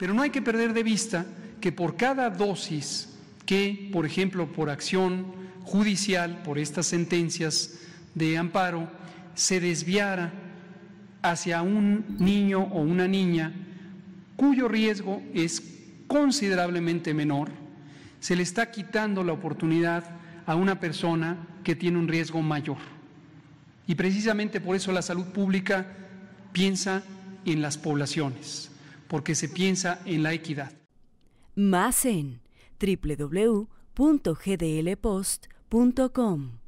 Pero no hay que perder de vista que por cada dosis que, por ejemplo, por acción judicial, por estas sentencias de amparo, se desviara hacia un niño o una niña cuyo riesgo es considerablemente menor, se le está quitando la oportunidad a una persona que tiene un riesgo mayor. Y precisamente por eso la salud pública piensa en las poblaciones porque se piensa en la equidad. Más en www.gdlpost.com